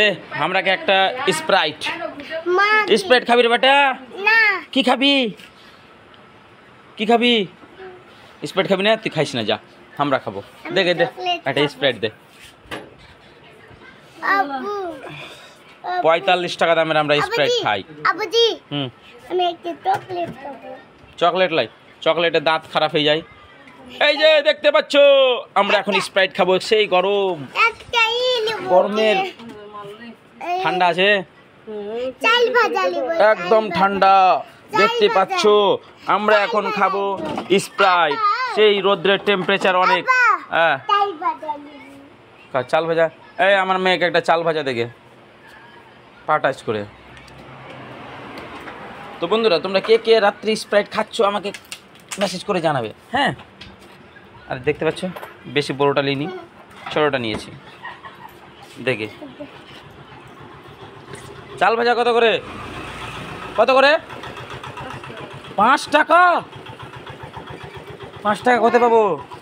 দে কে একটা Sprite Sprite খাবি রে বেটা কি খাবি কি খাবি স্প্রাইট খাবি না তুই খাইস না যা আমরা খাবো দেখে দে একটা স্প্রাইট দে পঁয়তাল্লিশ টাকা দামের আমরা স্প্রাইট খাই হুম চকলেট লাই চকলেটের দাঁত খারাপ হয়ে যায় এই যে দেখতে পাচ্ছ আমরা আচ্ছা। এখন স্প্রাইট খাবো সেই গরম গরমের ঠান্ডা আছে একদম ঠান্ডা দেখতে পাচ্ছ আমরা এখন খাবো স্প্রাইট সেই রোদ্রের টেম্পারেচার অনেক হ্যাঁ চাল ভাজা এই আমার মেয়েকে একটা চাল ভাজা দেখে পাটাচ করে তো বন্ধুরা তোমরা কে কে রাত্রি স্প্রাইট খাচ্ছ আমাকে মেসেজ করে জানাবে হ্যাঁ আর দেখতে পাচ্ছ বেশি বড়োটা নিইনি ছোটোটা নিয়েছি দেখে চাল ভাজা কত করে কত করে পাঁচ টাকা পাঁচ টাকা কত পাবো